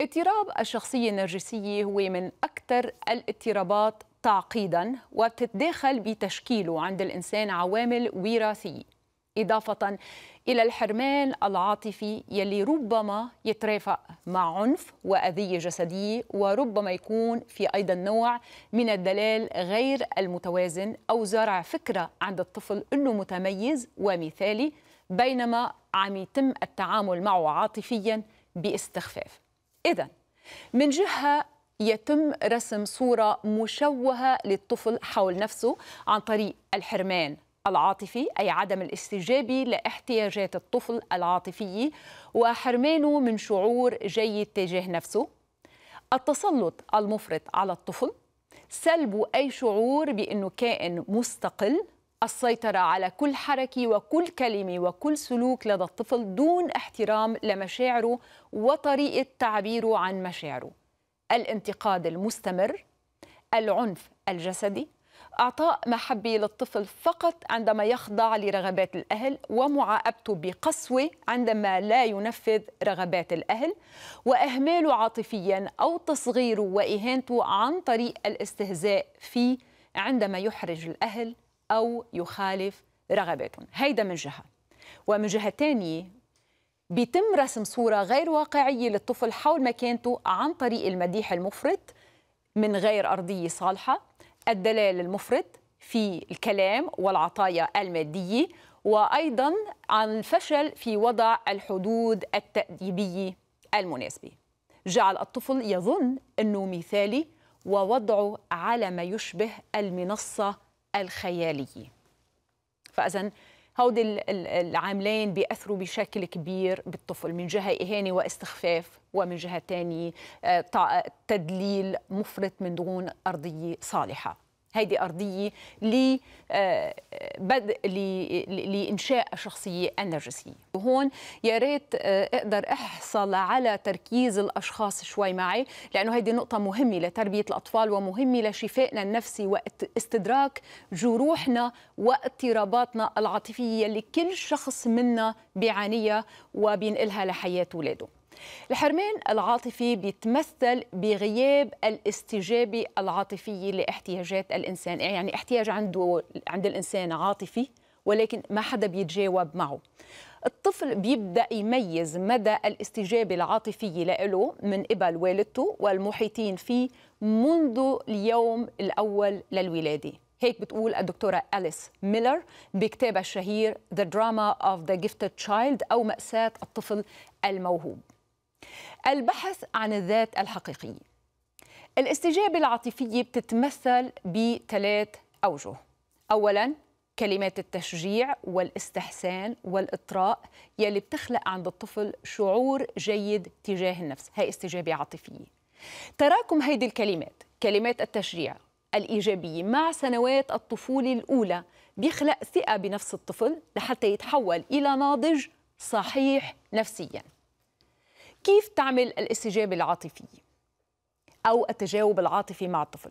اضطراب الشخصية النرجسية هو من أكثر الاضطرابات تعقيدا وبتتداخل بتشكيله عند الإنسان عوامل وراثية إضافة إلى الحرمان العاطفي يلي ربما يترافق مع عنف وأذية جسدية وربما يكون في أيضا نوع من الدلال غير المتوازن أو زرع فكرة عند الطفل أنه متميز ومثالي بينما عم يتم التعامل معه عاطفيا باستخفاف إذا من جهة يتم رسم صورة مشوهة للطفل حول نفسه عن طريق الحرمان العاطفي أي عدم الاستجابة لاحتياجات الطفل العاطفية وحرمانه من شعور جيد تجاه نفسه التسلط المفرط على الطفل سلبه أي شعور بأنه كائن مستقل السيطرة على كل حركة وكل كلمة وكل سلوك لدى الطفل دون احترام لمشاعره وطريقة تعبيره عن مشاعره الانتقاد المستمر العنف الجسدي اعطاء محبه للطفل فقط عندما يخضع لرغبات الاهل ومعاقبته بقسوه عندما لا ينفذ رغبات الاهل واهماله عاطفيا او تصغيره واهانته عن طريق الاستهزاء فيه عندما يحرج الاهل أو يخالف رغباتهم هيدا من جهة ومن جهة تانية بيتم رسم صورة غير واقعية للطفل حول مكانته عن طريق المديح المفرط من غير أرضية صالحة الدلال المفرط في الكلام والعطايا المادية وأيضا عن الفشل في وضع الحدود التأديبية المناسبة جعل الطفل يظن أنه مثالي ووضعه على ما يشبه المنصة الخيالي فاذا هودي العاملين بيأثروا بشكل كبير بالطفل من جهة إهانة واستخفاف ومن جهة ثانية آه، تدليل مفرط من دون أرضية صالحة هيدي أرضية لبدء آه، لإنشاء الشخصية النرجسية وهون يا ريت آه، أقدر أحصل على تركيز الأشخاص شوي معي لأنه هيدي نقطة مهمة لتربية الأطفال ومهمة لشفائنا النفسي واستدراك جروحنا واضطراباتنا العاطفية اللي كل شخص منا بيعانيها وبينقلها لحياة أولاده الحرمان العاطفي بيتمثل بغياب الاستجابة العاطفية لاحتياجات الإنسان يعني احتياج عنده عند الإنسان عاطفي ولكن ما حدا بيتجاوب معه الطفل بيبدا يميز مدى الاستجابه العاطفيه له من قبل والدته والمحيطين فيه منذ اليوم الاول للولاده هيك بتقول الدكتورة أليس ميلر بكتابها الشهير The Drama of the Gifted Child أو مأساة الطفل الموهوب البحث عن الذات الحقيقية الاستجابة العاطفية بتتمثل بثلاث أوجه أولاً كلمات التشجيع والاستحسان والإطراء يلي بتخلق عند الطفل شعور جيد تجاه النفس هي استجابة عاطفية تراكم هيدي الكلمات كلمات التشجيع الإيجابية مع سنوات الطفولة الأولى بيخلق ثقة بنفس الطفل لحتى يتحول إلى ناضج صحيح نفسياً كيف تعمل الاستجابة العاطفية أو التجاوب العاطفي مع الطفل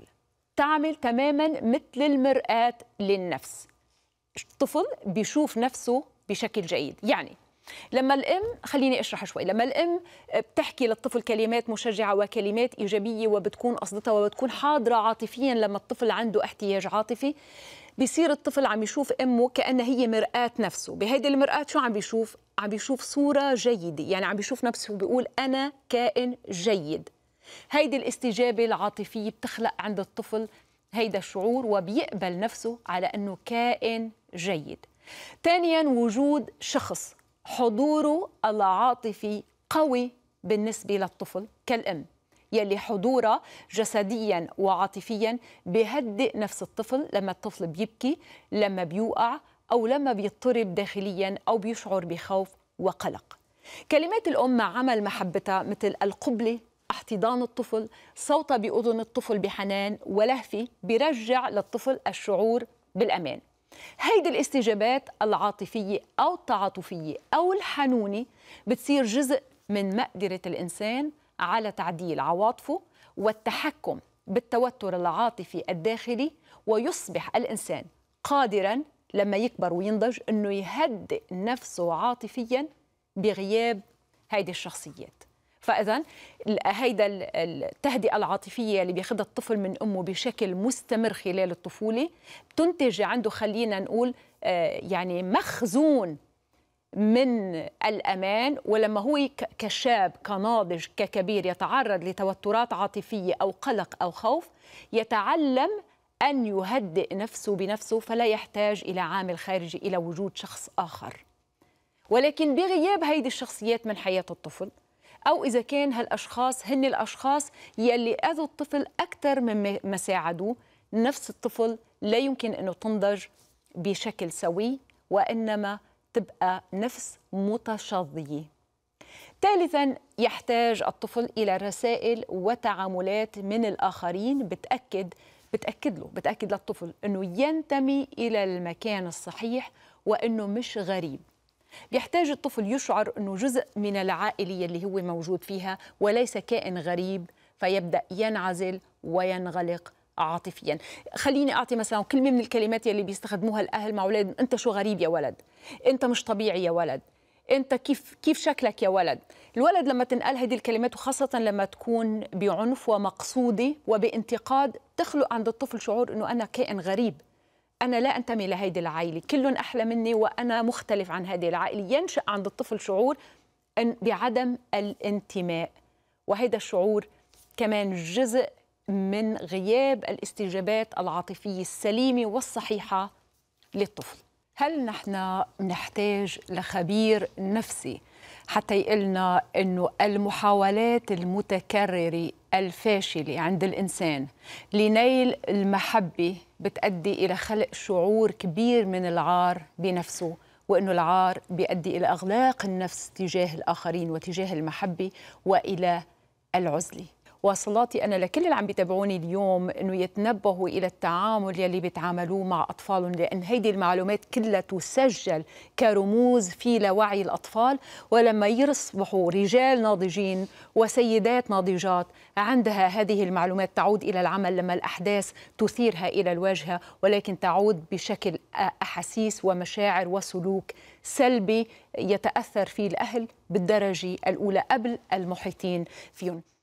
تعمل تماما مثل المرآة للنفس الطفل بيشوف نفسه بشكل جيد يعني لما الام خليني اشرح شوي لما الام بتحكي للطفل كلمات مشجعه وكلمات ايجابيه وبتكون قصدتها وبتكون حاضره عاطفيا لما الطفل عنده احتياج عاطفي بيصير الطفل عم يشوف امه كانها هي مراه نفسه بهيدي المراه شو عم بيشوف عم بيشوف صوره جيده يعني عم بيشوف نفسه بيقول انا كائن جيد هيدي الاستجابه العاطفيه بتخلق عند الطفل هيدا الشعور وبيقبل نفسه على انه كائن جيد ثانيا وجود شخص حضوره العاطفي قوي بالنسبه للطفل كالام يلي حضوره جسديا وعاطفيا بهدئ نفس الطفل لما الطفل بيبكي لما بيوقع أو لما بيضطرب داخليا أو بيشعر بخوف وقلق كلمات الأم مع عمل محبتها مثل القبلة احتضان الطفل صوتها بأذن الطفل بحنان ولهفة بيرجع للطفل الشعور بالأمان هيدي الاستجابات العاطفية أو التعاطفية أو الحنونة بتصير جزء من مقدرة الإنسان على تعديل عواطفه والتحكم بالتوتر العاطفي الداخلي ويصبح الانسان قادرا لما يكبر وينضج انه يهدئ نفسه عاطفيا بغياب هذه الشخصيات فاذا هيدا التهدئه العاطفيه اللي بياخذها الطفل من امه بشكل مستمر خلال الطفوله تنتج عنده خلينا نقول آه، يعني مخزون من الامان ولما هو كشاب كناضج ككبير يتعرض لتوترات عاطفيه او قلق او خوف يتعلم ان يهدئ نفسه بنفسه فلا يحتاج الى عامل خارجي الى وجود شخص اخر ولكن بغياب هيدي الشخصيات من حياه الطفل او اذا كان هالاشخاص هن الاشخاص يلي اذوا الطفل اكثر مما ما ساعدوه نفس الطفل لا يمكن انه تنضج بشكل سوي وانما تبقى نفس متشظيه ثالثا يحتاج الطفل الى رسائل وتعاملات من الاخرين بتاكد بتاكد له بتاكد للطفل انه ينتمي الى المكان الصحيح وانه مش غريب بيحتاج الطفل يشعر انه جزء من العائلة اللي هو موجود فيها وليس كائن غريب فيبدا ينعزل وينغلق عاطفيا خليني اعطي مثلا كلمه من الكلمات يلي بيستخدموها الاهل مع اولادهم انت شو غريب يا ولد انت مش طبيعي يا ولد انت كيف كيف شكلك يا ولد الولد لما تنقال هذه الكلمات وخاصه لما تكون بعنف ومقصوده وبانتقاد تخلق عند الطفل شعور انه انا كائن غريب أنا لا أنتمي لهيدي العائلة كلهم أحلى مني وأنا مختلف عن هذه العائلة ينشأ عند الطفل شعور بعدم الانتماء وهذا الشعور كمان جزء من غياب الاستجابات العاطفيه السليمه والصحيحه للطفل هل نحن نحتاج لخبير نفسي حتى يقلنا انه المحاولات المتكرره الفاشله عند الانسان لنيل المحبه بتؤدي الى خلق شعور كبير من العار بنفسه وانه العار بيؤدي الى اغلاق النفس تجاه الاخرين وتجاه المحبه والى العزله وصلاتي انا لكل اللي عم بيتابعوني اليوم انه يتنبهوا الى التعامل يلي بيتعاملوه مع اطفالهم لان هيدي المعلومات كلها تسجل كرموز في لوعي الاطفال ولما يصبحوا رجال ناضجين وسيدات ناضجات عندها هذه المعلومات تعود الى العمل لما الاحداث تثيرها الى الواجهه ولكن تعود بشكل احاسيس ومشاعر وسلوك سلبي يتاثر فيه الاهل بالدرجه الاولى قبل المحيطين فيهم